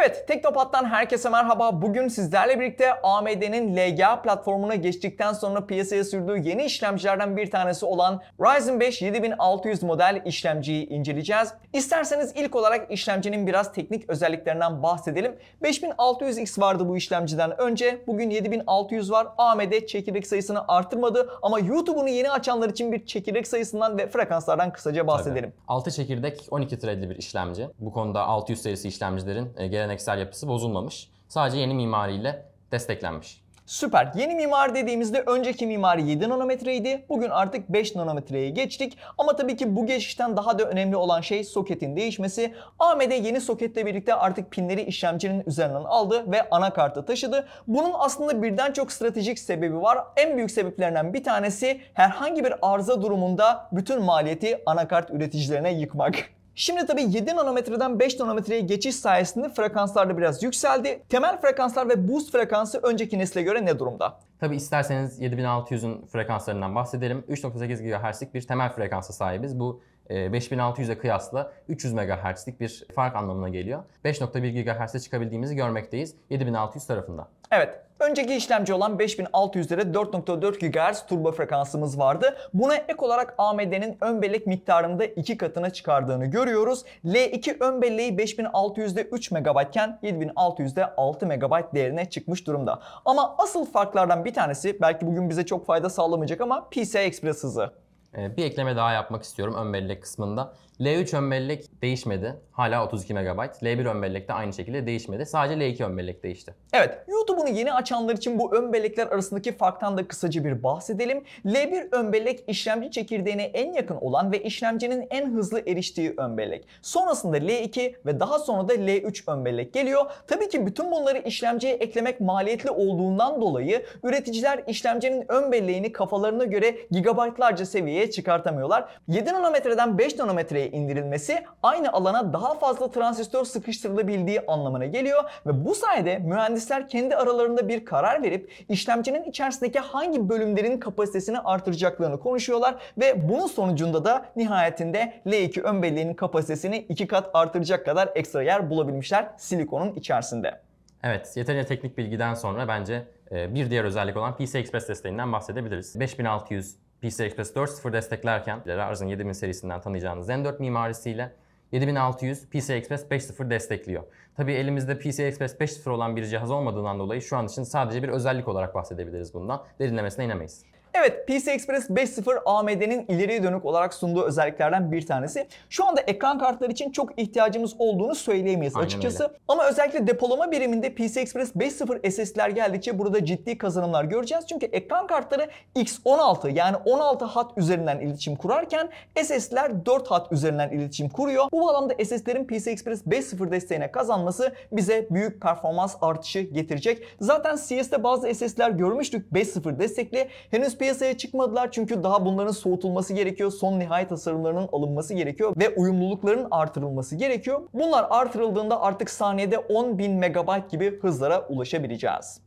Evet, Teknopat'tan herkese merhaba. Bugün sizlerle birlikte AMD'nin LGA platformuna geçtikten sonra piyasaya sürdüğü yeni işlemcilerden bir tanesi olan Ryzen 5 7600 model işlemciyi inceleyeceğiz. İsterseniz ilk olarak işlemcinin biraz teknik özelliklerinden bahsedelim. 5600X vardı bu işlemciden önce. Bugün 7600 var. AMD çekirdek sayısını artırmadı ama YouTube'unu yeni açanlar için bir çekirdek sayısından ve frekanslardan kısaca bahsedelim. Tabii. 6 çekirdek 12 threadli bir işlemci. Bu konuda 600 serisi işlemcilerin e, genel geleneksel yapısı bozulmamış. Sadece yeni mimariyle desteklenmiş. Süper. Yeni mimari dediğimizde önceki mimari 7 nanometreydi. Bugün artık 5 nanometreye geçtik. Ama tabii ki bu geçişten daha da önemli olan şey soketin değişmesi. AMD yeni soketle birlikte artık pinleri işlemcinin üzerinden aldı ve anakarta taşıdı. Bunun aslında birden çok stratejik sebebi var. En büyük sebeplerinden bir tanesi herhangi bir arıza durumunda bütün maliyeti anakart üreticilerine yıkmak. Şimdi tabii 7 nanometreden 5 nanometreye geçiş sayesinde frekanslar da biraz yükseldi. Temel frekanslar ve boost frekansı önceki nesle göre ne durumda? Tabi isterseniz 7600'ün frekanslarından bahsedelim. 3.8 GHz'lik bir temel frekansa sahibiz. Bu 5600'e kıyasla 300 MHz'lik bir fark anlamına geliyor. 5.1 GHz'e çıkabildiğimizi görmekteyiz 7600 tarafında. Evet. Önceki işlemci olan 5600'lere 4.4 GHz turbo frekansımız vardı. Buna ek olarak AMD'nin ön bellek miktarını da iki katına çıkardığını görüyoruz. L2 ön belleği 5600'de 3 MB iken 7600'de 6 MB değerine çıkmış durumda. Ama asıl farklardan bir tanesi belki bugün bize çok fayda sağlamayacak ama PCI Express hızı. Ee, bir ekleme daha yapmak istiyorum ön bellek kısmında. L3 ön bellek değişmedi. Hala 32 MB. L1 ön bellek de aynı şekilde değişmedi. Sadece L2 ön bellek değişti. Evet, YouTube'un yeni açanlar için bu ön bellekler arasındaki farktan da kısaca bir bahsedelim. L1 ön bellek işlemci çekirdeğine en yakın olan ve işlemcinin en hızlı eriştiği ön bellek. Sonrasında L2 ve daha sonra da L3 ön bellek geliyor. Tabii ki bütün bunları işlemciye eklemek maliyetli olduğundan dolayı üreticiler işlemcinin ön belleğini kafalarına göre gigabaytlarca seviyeye çıkartamıyorlar. 7 nanometreden 5 nanometreye indirilmesi aynı alana daha fazla transistör sıkıştırılabildiği anlamına geliyor ve bu sayede mühendisler kendi aralarında bir karar verip işlemcinin içerisindeki hangi bölümlerin kapasitesini artıracaklarını konuşuyorlar ve bunun sonucunda da nihayetinde L2 ön belleğinin kapasitesini iki kat artıracak kadar ekstra yer bulabilmişler silikonun içerisinde. Evet, yeterince teknik bilgiden sonra bence e, bir diğer özellik olan PCI Express desteğinden bahsedebiliriz. 5600 PC Express 4.0 desteklerken Ryzen 7000 serisinden tanıyacağınız Zen 4 mimarisiyle 7600 PC Express 5.0 destekliyor. Tabii elimizde PC Express 5.0 olan bir cihaz olmadığından dolayı şu an için sadece bir özellik olarak bahsedebiliriz bundan. Derinlemesine inemeyiz. Evet PC Express 5.0 AMD'nin ileriye dönük olarak sunduğu özelliklerden bir tanesi. Şu anda ekran kartları için çok ihtiyacımız olduğunu söyleyemeyiz Aynen açıkçası. Öyle. Ama özellikle depolama biriminde PC Express 5.0 SSD'ler geldikçe burada ciddi kazanımlar göreceğiz. Çünkü ekran kartları X16 yani 16 hat üzerinden iletişim kurarken SSD'ler 4 hat üzerinden iletişim kuruyor. Bu bağlamda SSD'lerin PC Express 5.0 desteğine kazanması bize büyük performans artışı getirecek. Zaten CS'de bazı SSD'ler görmüştük 5.0 destekli. Henüz PC piyasaya çıkmadılar çünkü daha bunların soğutulması gerekiyor. Son nihai tasarımlarının alınması gerekiyor ve uyumlulukların artırılması gerekiyor. Bunlar artırıldığında artık saniyede 10.000 MB gibi hızlara ulaşabileceğiz.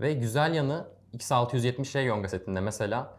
Ve güzel yanı X670 yonga setinde mesela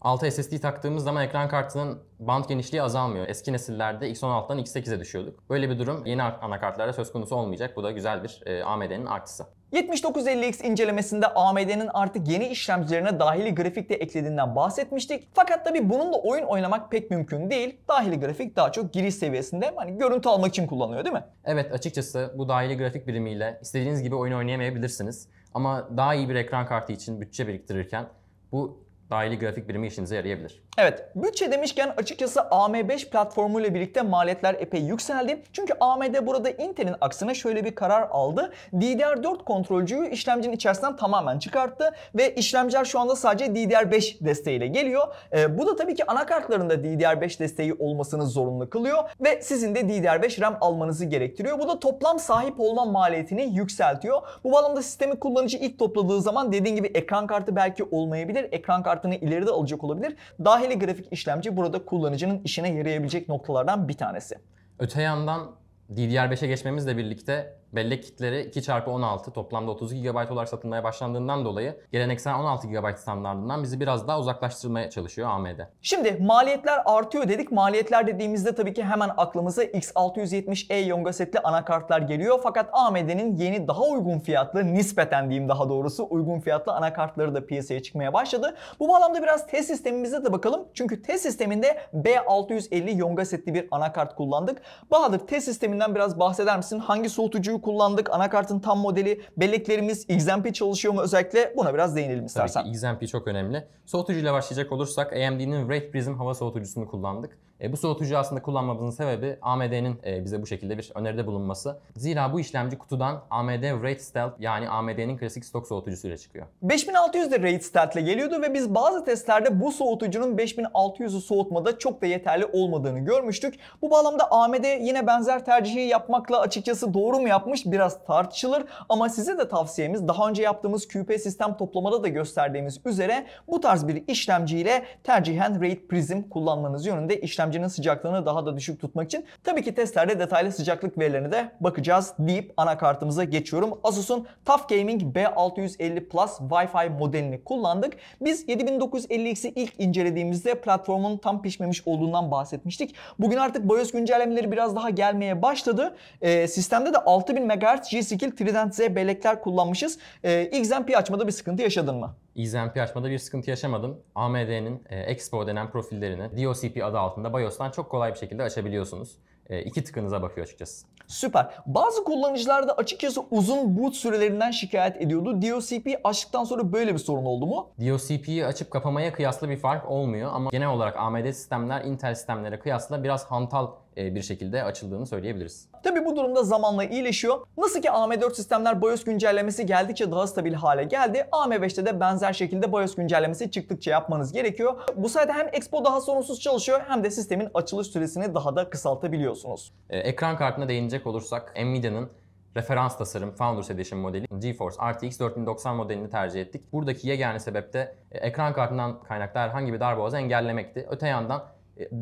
6 SSD taktığımız zaman ekran kartının band genişliği azalmıyor. Eski nesillerde X16'dan X8'e düşüyorduk. Böyle bir durum yeni anakartlarda söz konusu olmayacak. Bu da güzel bir e, AMD'nin artısı. 7950X incelemesinde AMD'nin artık yeni işlemcilerine dahili grafik de eklediğinden bahsetmiştik. Fakat tabi bununla oyun oynamak pek mümkün değil. Dahili grafik daha çok giriş seviyesinde hani görüntü almak için kullanılıyor değil mi? Evet açıkçası bu dahili grafik birimiyle istediğiniz gibi oyun oynayamayabilirsiniz. Ama daha iyi bir ekran kartı için bütçe biriktirirken bu dahili grafik birimi işinize yarayabilir. Evet, bütçe demişken açıkçası AM5 platformu ile birlikte maliyetler epey yükseldi. Çünkü AMD burada Intel'in aksine şöyle bir karar aldı. DDR4 kontrolcüyü işlemcinin içerisinden tamamen çıkarttı ve işlemciler şu anda sadece DDR5 desteğiyle geliyor. E, bu da tabii ki anakartlarında DDR5 desteği olmasını zorunlu kılıyor ve sizin de DDR5 RAM almanızı gerektiriyor. Bu da toplam sahip olma maliyetini yükseltiyor. Bu bağlamda sistemi kullanıcı ilk topladığı zaman dediğim gibi ekran kartı belki olmayabilir. Ekran kartı aklını ileride alacak olabilir. Dahili grafik işlemci burada kullanıcının işine yarayabilecek noktalardan bir tanesi. Öte yandan DDR5'e geçmemizle birlikte bellek kitleri 2 çarpı 16 toplamda 32 GB olarak satılmaya başlandığından dolayı geleneksel 16 GB standartından bizi biraz daha uzaklaştırmaya çalışıyor AMD. Şimdi maliyetler artıyor dedik. Maliyetler dediğimizde tabii ki hemen aklımıza X670E Yonga setli anakartlar geliyor. Fakat AMD'nin yeni daha uygun fiyatlı nispeten diyeyim daha doğrusu uygun fiyatlı anakartları da piyasaya çıkmaya başladı. Bu bağlamda biraz test sistemimize de bakalım. Çünkü test sisteminde B650 Yonga setli bir anakart kullandık. Bahadır test sisteminden biraz bahseder misin? Hangi soğutucuyu kullandık? Anakartın tam modeli, belleklerimiz XMP çalışıyor mu özellikle? Buna biraz değinelim istersen. Tabii ki XMP çok önemli. Soğutucuyla başlayacak olursak AMD'nin Red Prism hava soğutucusunu kullandık. E, bu soğutucu aslında kullanmamızın sebebi AMD'nin e, bize bu şekilde bir öneride bulunması. Zira bu işlemci kutudan AMD Raid Stealth yani AMD'nin klasik stok soğutucusuyla çıkıyor. 5600 de Raid Stealth ile geliyordu ve biz bazı testlerde bu soğutucunun 5600'ü soğutmada çok da yeterli olmadığını görmüştük. Bu bağlamda AMD yine benzer tercihi yapmakla açıkçası doğru mu yapmış biraz tartışılır ama size de tavsiyemiz daha önce yaptığımız QP sistem toplamada da gösterdiğimiz üzere bu tarz bir işlemciyle tercihen Raid Prism kullanmanız yönünde işlem işlemcinin sıcaklığını daha da düşük tutmak için. Tabii ki testlerde detaylı sıcaklık verilerine de bakacağız deyip anakartımıza geçiyorum. Asus'un Tough Gaming B650 Plus Wi-Fi modelini kullandık. Biz 7950X'i ilk incelediğimizde platformun tam pişmemiş olduğundan bahsetmiştik. Bugün artık BIOS güncellemeleri biraz daha gelmeye başladı. E, sistemde de 6000 MHz G-Skill Trident Z bellekler kullanmışız. E, ee, XMP açmada bir sıkıntı yaşadın mı? EasyMP açmada bir sıkıntı yaşamadım. AMD'nin e, Expo denen profillerini DOCP adı altında BIOS'tan çok kolay bir şekilde açabiliyorsunuz. E, iki tıkınıza bakıyor açıkçası. Süper. Bazı kullanıcılar da açıkçası uzun boot sürelerinden şikayet ediyordu. DOCP açtıktan sonra böyle bir sorun oldu mu? DOCP'yi açıp kapamaya kıyasla bir fark olmuyor ama genel olarak AMD sistemler Intel sistemlere kıyasla biraz hantal e, bir şekilde açıldığını söyleyebiliriz. Tabi bu durumda zamanla iyileşiyor. Nasıl ki AM4 sistemler BIOS güncellemesi geldikçe daha stabil hale geldi. AM5'te de benzer şekilde BIOS güncellemesi çıktıkça yapmanız gerekiyor. Bu sayede hem Expo daha sorunsuz çalışıyor hem de sistemin açılış süresini daha da kısaltabiliyorsunuz. Ee, ekran kartına değinecek olursak Nvidia'nın referans tasarım Founders Edition modeli GeForce RTX 4090 modelini tercih ettik. Buradaki yegane sebep de e, ekran kartından kaynaklı herhangi bir darboğazı engellemekti. Öte yandan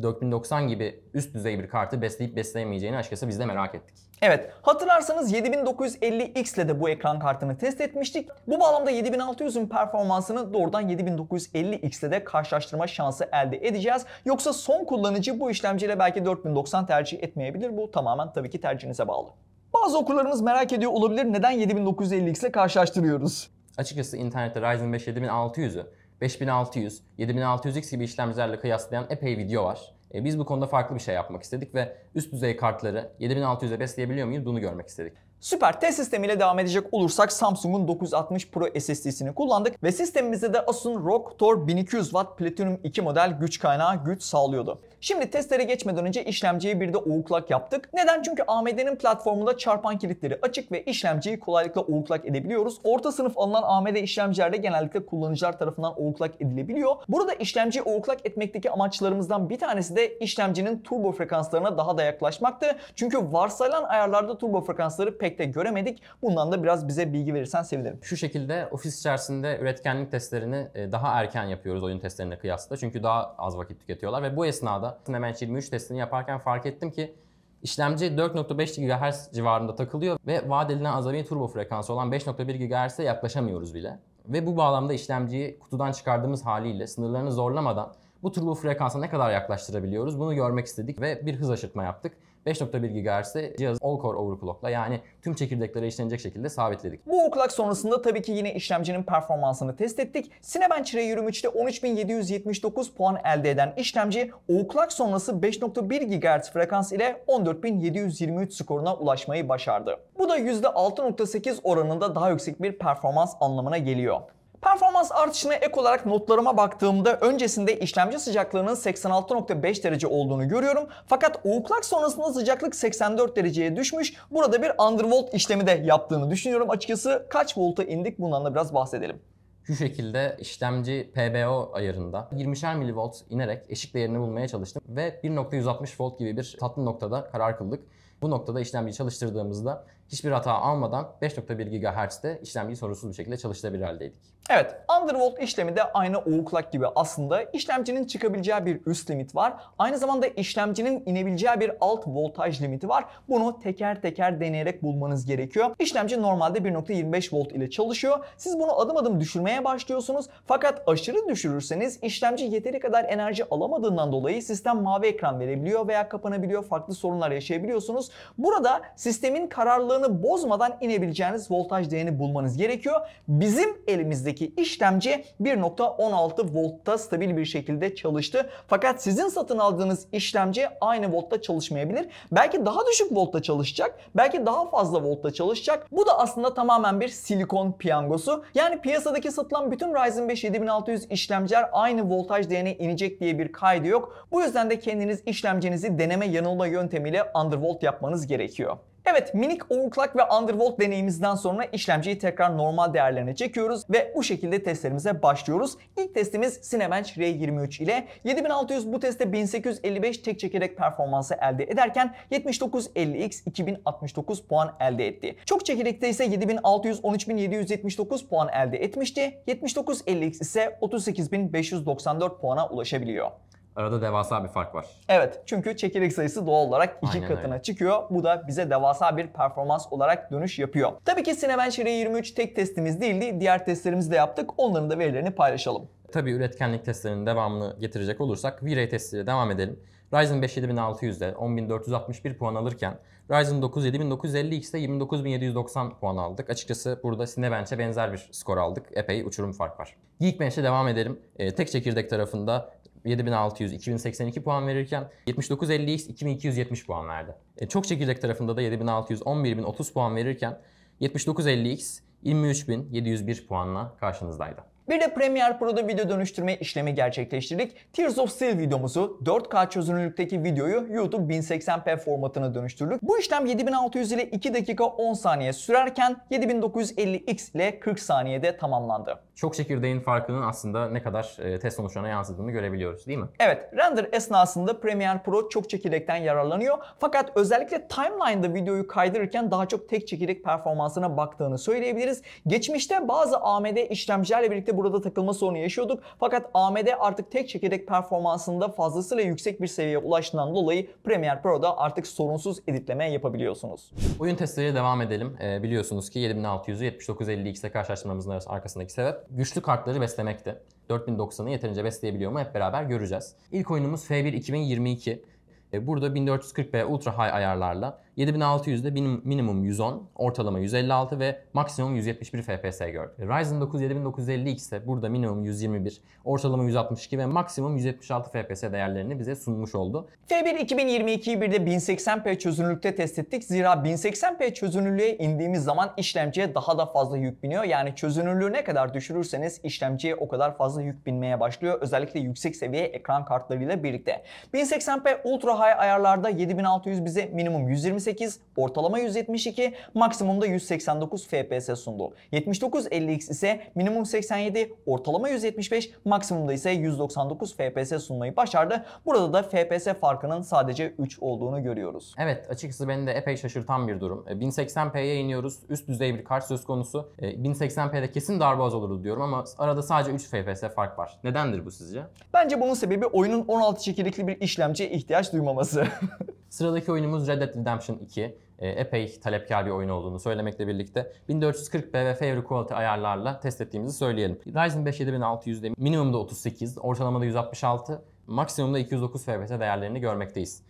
4090 e, gibi üst düzey bir kartı besleyip besleyemeyeceğini açıkçası biz de merak ettik. Evet hatırlarsanız 7950X ile de bu ekran kartını test etmiştik. Bu bağlamda 7600'ün performansını doğrudan 7950X ile de karşılaştırma şansı elde edeceğiz. Yoksa son kullanıcı bu işlemciyle belki 4090 tercih etmeyebilir. Bu tamamen tabii ki tercihinize bağlı. Bazı okurlarımız merak ediyor olabilir neden 7950X ile karşılaştırıyoruz? Açıkçası internette Ryzen 5 7600'ü 5600, 7600X gibi işlemcilerle kıyaslayan epey video var. E, biz bu konuda farklı bir şey yapmak istedik ve üst düzey kartları 7600'e besleyebiliyor muyuz bunu görmek istedik. Süper Test sistemiyle devam edecek olursak Samsung'un 960 Pro SSD'sini kullandık ve sistemimizde de Asus'un ROG Tor 1200 Watt Platinum 2 model güç kaynağı güç sağlıyordu. Şimdi testlere geçmeden önce işlemciyi bir de oğuklak yaptık. Neden? Çünkü AMD'nin platformunda çarpan kilitleri açık ve işlemciyi kolaylıkla oğuklak edebiliyoruz. Orta sınıf alınan AMD işlemcilerde genellikle kullanıcılar tarafından oğuklak edilebiliyor. Burada işlemciyi oğuklak etmekteki amaçlarımızdan bir tanesi de işlemcinin turbo frekanslarına daha da yaklaşmaktı. Çünkü varsayılan ayarlarda turbo frekansları pek pek de göremedik. Bundan da biraz bize bilgi verirsen sevinirim. Şu şekilde ofis içerisinde üretkenlik testlerini e, daha erken yapıyoruz oyun testlerine kıyasla. Çünkü daha az vakit tüketiyorlar ve bu esnada hemen 23 testini yaparken fark ettim ki İşlemci 4.5 GHz civarında takılıyor ve vaat edilen azami turbo frekansı olan 5.1 GHz'e yaklaşamıyoruz bile. Ve bu bağlamda işlemciyi kutudan çıkardığımız haliyle sınırlarını zorlamadan bu turu bu frekansa ne kadar yaklaştırabiliyoruz bunu görmek istedik ve bir hız aşırtma yaptık. 5.1 GHz'de cihazı all-core overclockla yani tüm çekirdeklere işlenecek şekilde sabitledik. Bu overclock sonrasında tabii ki yine işlemcinin performansını test ettik. Cinebench Radeon 3'te 13779 puan elde eden işlemci overclock sonrası 5.1 GHz frekans ile 14723 skoruna ulaşmayı başardı. Bu da %6.8 oranında daha yüksek bir performans anlamına geliyor. Performans artışına ek olarak notlarıma baktığımda öncesinde işlemci sıcaklığının 86.5 derece olduğunu görüyorum. Fakat uğuklak sonrasında sıcaklık 84 dereceye düşmüş. Burada bir undervolt işlemi de yaptığını düşünüyorum. Açıkçası kaç volta indik bundan da biraz bahsedelim. Şu şekilde işlemci PBO ayarında 20'şer milivolt inerek eşik değerini bulmaya çalıştım ve 1.160 volt gibi bir tatlı noktada karar kıldık. Bu noktada işlemciyi çalıştırdığımızda hiçbir hata almadan 5.1 GHz'de işlemci sorunsuz bir şekilde çalıştırabilir haldeydik. Evet, undervolt işlemi de aynı oğuklak gibi aslında işlemcinin çıkabileceği bir üst limit var. Aynı zamanda işlemcinin inebileceği bir alt voltaj limiti var. Bunu teker teker deneyerek bulmanız gerekiyor. İşlemci normalde 1.25 volt ile çalışıyor. Siz bunu adım adım düşürmeye başlıyorsunuz. Fakat aşırı düşürürseniz işlemci yeteri kadar enerji alamadığından dolayı sistem mavi ekran verebiliyor veya kapanabiliyor. Farklı sorunlar yaşayabiliyorsunuz. Burada sistemin kararlılığı alanı bozmadan inebileceğiniz voltaj değerini bulmanız gerekiyor. Bizim elimizdeki işlemci 1.16 voltta stabil bir şekilde çalıştı. Fakat sizin satın aldığınız işlemci aynı voltta çalışmayabilir. Belki daha düşük voltta çalışacak. Belki daha fazla voltta çalışacak. Bu da aslında tamamen bir silikon piyangosu. Yani piyasadaki satılan bütün Ryzen 5 7600 işlemciler aynı voltaj değerine inecek diye bir kaydı yok. Bu yüzden de kendiniz işlemcinizi deneme yanılma yöntemiyle undervolt yapmanız gerekiyor. Evet minik overclock ve undervolt deneyimizden sonra işlemciyi tekrar normal değerlerine çekiyoruz ve bu şekilde testlerimize başlıyoruz. İlk testimiz Cinebench R23 ile 7600 bu testte 1855 tek çekerek performansı elde ederken 7950X 2069 puan elde etti. Çok çekirdekte ise 7600 13779 puan elde etmişti. 7950X ise 38594 puana ulaşabiliyor. Arada devasa bir fark var. Evet çünkü çekirdek sayısı doğal olarak iki Aynen katına öyle. çıkıyor. Bu da bize devasa bir performans olarak dönüş yapıyor. Tabii ki Cinebench R23 tek testimiz değildi. Diğer testlerimizi de yaptık. Onların da verilerini paylaşalım. Tabii üretkenlik testlerinin devamını getirecek olursak V-Ray testiyle devam edelim. Ryzen 5 7600'de 10461 puan alırken Ryzen 9 7950X'de 29790 puan aldık. Açıkçası burada Cinebench'e benzer bir skor aldık. Epey uçurum fark var. Geekbench'e devam edelim. E, tek çekirdek tarafında 7600, 2082 puan verirken 7950X 2270 puan verdi. E, çok çekirdek tarafında da 7600, 11030 puan verirken 7950X 23701 puanla karşınızdaydı. Bir de Premiere Pro'da video dönüştürme işlemi gerçekleştirdik. Tears of Steel videomuzu 4K çözünürlükteki videoyu YouTube 1080p formatına dönüştürdük. Bu işlem 7600 ile 2 dakika 10 saniye sürerken 7950x ile 40 saniyede tamamlandı çok çekirdeğin farkının aslında ne kadar e, test sonuçlarına yansıdığını görebiliyoruz değil mi? Evet, render esnasında Premiere Pro çok çekirdekten yararlanıyor. Fakat özellikle timeline'da videoyu kaydırırken daha çok tek çekirdek performansına baktığını söyleyebiliriz. Geçmişte bazı AMD işlemcilerle birlikte burada takılma sorunu yaşıyorduk. Fakat AMD artık tek çekirdek performansında fazlasıyla yüksek bir seviyeye ulaştığından dolayı Premiere Pro'da artık sorunsuz editleme yapabiliyorsunuz. Oyun testleriyle devam edelim. Ee, biliyorsunuz ki 7600'ü 7950 ile karşılaştırmamızın arkasındaki sebep güçlü kartları beslemekte. 4090'ı yeterince besleyebiliyor mu hep beraber göreceğiz. İlk oyunumuz F1 2022. E, burada 1440p Ultra High ayarlarla 7600'de minimum 110, ortalama 156 ve maksimum 171 FPS gördü. Ryzen 9 7950X ise burada minimum 121, ortalama 162 ve maksimum 176 FPS değerlerini bize sunmuş oldu. f 1 2022'yi bir de 1080p çözünürlükte test ettik. Zira 1080p çözünürlüğe indiğimiz zaman işlemciye daha da fazla yük biniyor. Yani çözünürlüğü ne kadar düşürürseniz işlemciye o kadar fazla yük binmeye başlıyor. Özellikle yüksek seviye ekran kartlarıyla birlikte. 1080p Ultra High ayarlarda 7600 bize minimum 120 128, ortalama 172, maksimumda 189 FPS sundu. 7950X ise minimum 87, ortalama 175, maksimumda ise 199 FPS sunmayı başardı. Burada da FPS farkının sadece 3 olduğunu görüyoruz. Evet açıkçası beni de epey şaşırtan bir durum. 1080p'ye e, iniyoruz. Üst düzey bir kart söz konusu. 1080p'de e, kesin darboğaz olurdu diyorum ama arada sadece 3 FPS fark var. Nedendir bu sizce? Bence bunun sebebi oyunun 16 çekirdekli bir işlemciye ihtiyaç duymaması. Sıradaki oyunumuz Red Dead Redemption Destruction 2 e, epey talepkar bir oyun olduğunu söylemekle birlikte 1440p ve Fair Quality ayarlarla test ettiğimizi söyleyelim. Ryzen 5 7600'de minimumda 38, ortalamada 166, maksimumda 209 FPS değerlerini görmekteyiz.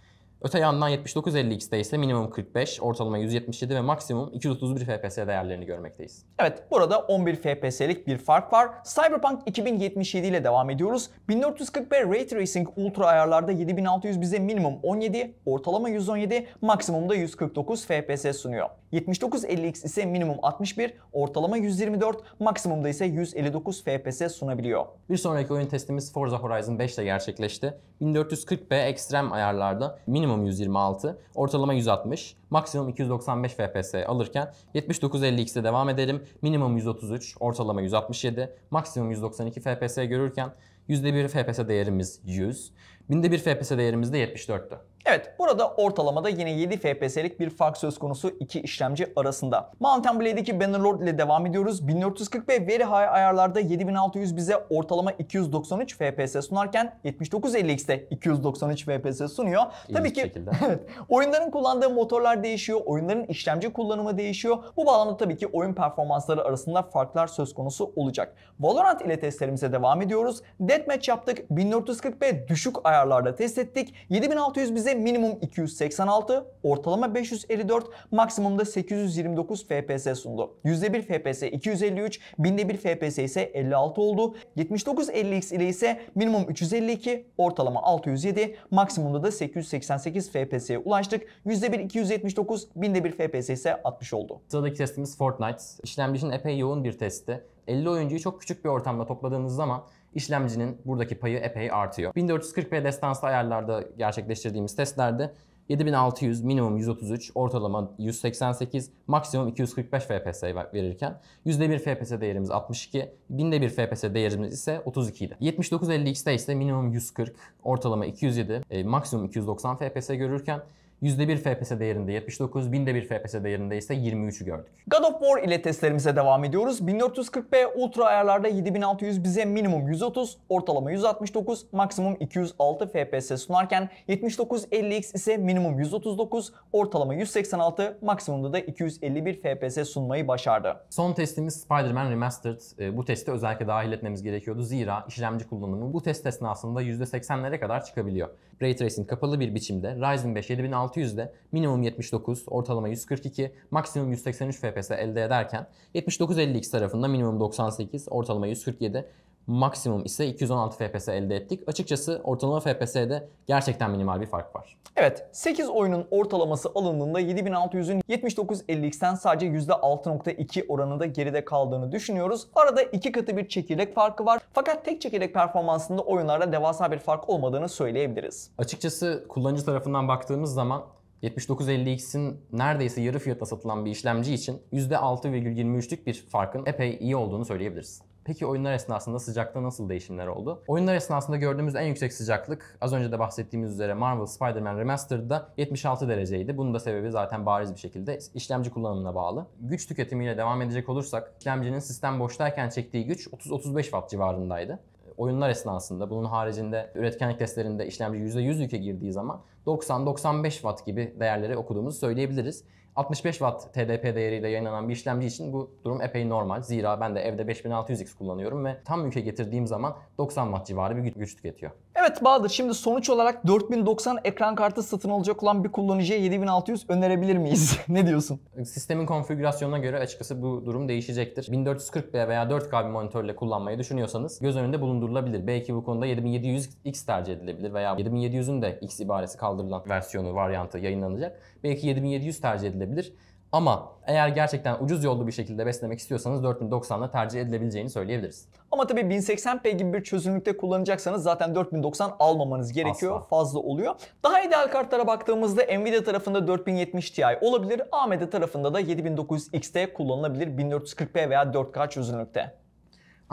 Öte yandan 7950X'de ise minimum 45, ortalama 177 ve maksimum 231 FPS değerlerini görmekteyiz. Evet burada 11 FPS'lik bir fark var. Cyberpunk 2077 ile devam ediyoruz. 1440p Ray Tracing Ultra ayarlarda 7600 bize minimum 17, ortalama 117, maksimumda 149 FPS sunuyor. 7950X ise minimum 61, ortalama 124, maksimumda ise 159 FPS sunabiliyor. Bir sonraki oyun testimiz Forza Horizon 5 ile gerçekleşti. 1440p ekstrem ayarlarda minimum minimum 126, ortalama 160, maksimum 295 FPS alırken 7950X'de devam edelim. Minimum 133, ortalama 167, maksimum 192 FPS görürken %1 FPS değerimiz 100, binde 1 FPS değerimiz de 74'tü. Evet burada ortalamada yine 7 FPS'lik bir fark söz konusu iki işlemci arasında. Mountain Blade'deki Bannerlord ile devam ediyoruz. 1440 p Very High ayarlarda 7600 bize ortalama 293 FPS sunarken 7950X'de 293 FPS sunuyor. İlginç Tabii ki evet, oyunların kullandığı motorlar değişiyor, oyunların işlemci kullanımı değişiyor. Bu bağlamda tabii ki oyun performansları arasında farklar söz konusu olacak. Valorant ile testlerimize devam ediyoruz. Deathmatch yaptık. 1440 p düşük ayarlarda test ettik. 7600 bize ise minimum 286, ortalama 554, maksimumda 829 FPS sundu. %1 FPS 253, binde 1 FPS ise 56 oldu. 7950X ile ise minimum 352, ortalama 607, maksimumda da 888 FPS'ye ulaştık. %1 279, binde 1 FPS ise 60 oldu. Sıradaki testimiz Fortnite. İşlemci epey yoğun bir testti. 50 oyuncuyu çok küçük bir ortamda topladığınız zaman işlemcinin buradaki payı epey artıyor. 1440p destansı ayarlarda gerçekleştirdiğimiz testlerde 7600 minimum 133 ortalama 188 maksimum 245 FPS verirken %1 FPS değerimiz 62 1000'de 1 FPS değerimiz ise 32 idi. 7950X'te ise minimum 140 ortalama 207 e, maksimum 290 FPS görürken %1 FPS değerinde 79, 1000'de 1 FPS değerinde ise 23'ü gördük. God of War ile testlerimize devam ediyoruz. 1440p ultra ayarlarda 7600 bize minimum 130, ortalama 169, maksimum 206 FPS sunarken 7950X ise minimum 139, ortalama 186, maksimumda da 251 FPS sunmayı başardı. Son testimiz Spider-Man Remastered. Ee, bu testi özellikle dahil etmemiz gerekiyordu. Zira işlemci kullanımı bu test esnasında %80'lere kadar çıkabiliyor. Ray Tracing kapalı bir biçimde Ryzen 5 7600 600'de minimum 79, ortalama 142, maksimum 183 FPS elde ederken 79 50 x tarafında minimum 98, ortalama 147, maksimum ise 216 FPS elde ettik. Açıkçası ortalama FPS'de gerçekten minimal bir fark var. Evet, 8 oyunun ortalaması alındığında 7600'ün 7950X'ten sadece %6.2 oranında geride kaldığını düşünüyoruz. Arada iki katı bir çekirdek farkı var. Fakat tek çekirdek performansında oyunlarda devasa bir fark olmadığını söyleyebiliriz. Açıkçası kullanıcı tarafından baktığımız zaman 7950X'in neredeyse yarı fiyatla satılan bir işlemci için %6,23'lük bir farkın epey iyi olduğunu söyleyebiliriz. Peki oyunlar esnasında sıcakta nasıl değişimler oldu? Oyunlar esnasında gördüğümüz en yüksek sıcaklık az önce de bahsettiğimiz üzere Marvel Spider-Man Remastered'da 76 dereceydi. Bunun da sebebi zaten bariz bir şekilde işlemci kullanımına bağlı. Güç tüketimiyle devam edecek olursak işlemcinin sistem boştayken çektiği güç 30-35 watt civarındaydı oyunlar esnasında bunun haricinde üretkenlik testlerinde işlemci %100 yüke girdiği zaman 90-95 watt gibi değerleri okuduğumuzu söyleyebiliriz. 65 Watt TDP değeriyle yayınlanan bir işlemci için bu durum epey normal. Zira ben de evde 5600X kullanıyorum ve tam yüke getirdiğim zaman 90 Watt civarı bir güç tüketiyor. Evet Bahadır şimdi sonuç olarak 4090 ekran kartı satın alacak olan bir kullanıcıya 7600 önerebilir miyiz? ne diyorsun? Sistemin konfigürasyonuna göre açıkçası bu durum değişecektir. 1440p veya 4K bir monitörle kullanmayı düşünüyorsanız göz önünde bulundurulabilir. Belki bu konuda 7700X tercih edilebilir veya 7700'ün de X ibaresi kaldırılan versiyonu, varyantı yayınlanacak. Belki 7700 tercih edilebilir. Ama eğer gerçekten ucuz yollu bir şekilde beslemek istiyorsanız 4090'la tercih edilebileceğini söyleyebiliriz. Ama tabii 1080p gibi bir çözünürlükte kullanacaksanız zaten 4090 almamanız gerekiyor. Asla. Fazla oluyor. Daha ideal kartlara baktığımızda Nvidia tarafında 4070 Ti olabilir. AMD tarafında da 7900 XT kullanılabilir 1440p veya 4K çözünürlükte.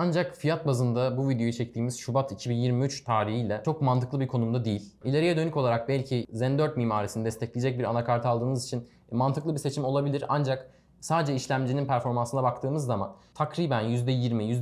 Ancak fiyat bazında bu videoyu çektiğimiz Şubat 2023 tarihiyle çok mantıklı bir konumda değil. İleriye dönük olarak belki Zen 4 mimarisini destekleyecek bir anakart aldığınız için e, mantıklı bir seçim olabilir ancak sadece işlemcinin performansına baktığımız zaman takriben %20,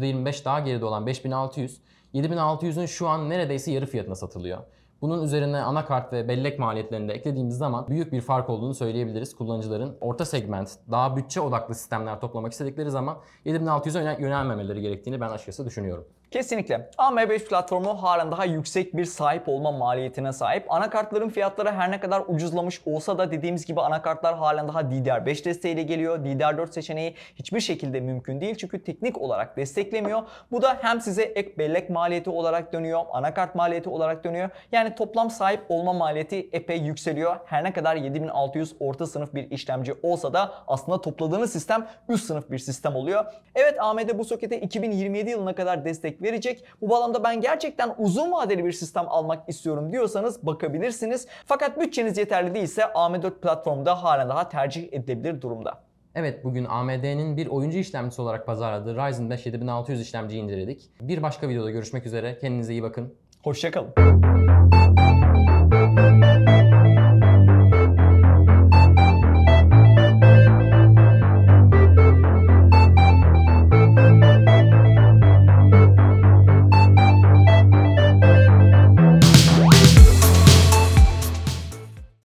%25 daha geride olan 5600, 7600'ün şu an neredeyse yarı fiyatına satılıyor. Bunun üzerine anakart ve bellek maliyetlerini de eklediğimiz zaman büyük bir fark olduğunu söyleyebiliriz. Kullanıcıların orta segment, daha bütçe odaklı sistemler toplamak istedikleri zaman 7600'e yönelmemeleri gerektiğini ben açıkçası düşünüyorum. Kesinlikle. AM5 platformu halen daha yüksek bir sahip olma maliyetine sahip. Anakartların fiyatları her ne kadar ucuzlamış olsa da dediğimiz gibi anakartlar halen daha DDR5 desteğiyle geliyor. DDR4 seçeneği hiçbir şekilde mümkün değil çünkü teknik olarak desteklemiyor. Bu da hem size ek bellek maliyeti olarak dönüyor, anakart maliyeti olarak dönüyor. Yani toplam sahip olma maliyeti epey yükseliyor. Her ne kadar 7600 orta sınıf bir işlemci olsa da aslında topladığınız sistem üst sınıf bir sistem oluyor. Evet AMD bu sokete 2027 yılına kadar destek verecek. Bu bağlamda ben gerçekten uzun vadeli bir sistem almak istiyorum diyorsanız bakabilirsiniz. Fakat bütçeniz yeterli değilse AM4 platformda halen daha tercih edilebilir durumda. Evet bugün AMD'nin bir oyuncu işlemcisi olarak pazarladığı Ryzen 5 7600 işlemciyi inceledik. Bir başka videoda görüşmek üzere. Kendinize iyi bakın. Hoşçakalın.